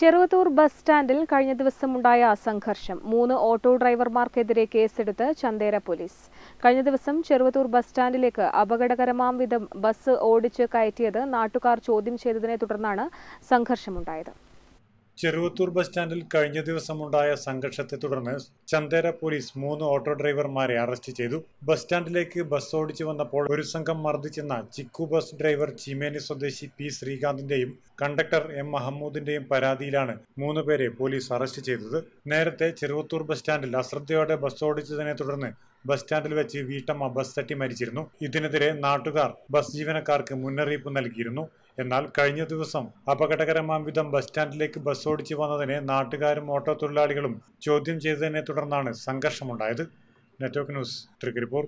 Cheruvathur bus സ്റ്റാൻഡിൽ കഴിഞ്ഞ ദിവസമുണ്ടായ സംഘർഷം മൂന്ന് ഓട്ടോ ഡ്രൈവർമാർക്കെതിരെ കേസെടുത്ത് ചന്തേര പോലീസ് കഴിഞ്ഞ ദിവസം ചെറുവത്തൂർ ബസ് സ്റ്റാൻഡിലേക്ക് അപകടകരമാം വിധം ബസ് ഓടിച്ച് കയറ്റിയത് നാട്ടുകാർ ചോദ്യം ചെയ്തതിനെ തുടർന്നാണ് സംഘർഷമുണ്ടായത് ചെറുവത്തൂർ ബസ് സ്റ്റാൻഡിൽ കഴിഞ്ഞ ദിവസമുണ്ടായ സംഘർഷത്തെ തുടർന്ന് ചന്ദേര പോലീസ് മൂന്ന് ഓട്ടോ ഡ്രൈവർമാരെ അറസ്റ്റ് ചെയ്തു ബസ് സ്റ്റാൻഡിലേക്ക് ബസ് ഓടിച്ചു വന്നപ്പോൾ ഒരു സംഘം മർദ്ദിച്ചെന്ന ചിക്കു ബസ് ഡ്രൈവർ ചീമേനി സ്വദേശി പി ശ്രീകാന്തിന്റെയും കണ്ടക്ടർ എം മഹമ്മൂദിന്റെയും പരാതിയിലാണ് മൂന്ന് പേരെ പോലീസ് അറസ്റ്റ് ചെയ്തത് നേരത്തെ ചെറുവത്തൂർ ബസ് സ്റ്റാൻഡിൽ അശ്രദ്ധയോടെ ബസ് ഓടിച്ചതിനെ തുടർന്ന് ബസ് സ്റ്റാൻഡിൽ വെച്ച് വീട്ടമ്മ ബസ് തട്ടി മരിച്ചിരുന്നു ഇതിനെതിരെ നാട്ടുകാർ ബസ് ജീവനക്കാർക്ക് മുന്നറിയിപ്പ് നൽകിയിരുന്നു എന്നാൽ കഴിഞ്ഞ ദിവസം അപകടകരമാം വിധം ബസ് സ്റ്റാൻഡിലേക്ക് ബസ് ഓടിച്ചു വന്നതിനെ നാട്ടുകാരും ഓട്ടോ തൊഴിലാളികളും ചോദ്യം ചെയ്തതിനെ തുടർന്നാണ് സംഘർഷമുണ്ടായത് നെറ്റ്വർക്ക് ന്യൂസ് തൃക്കരിപ്പൂർ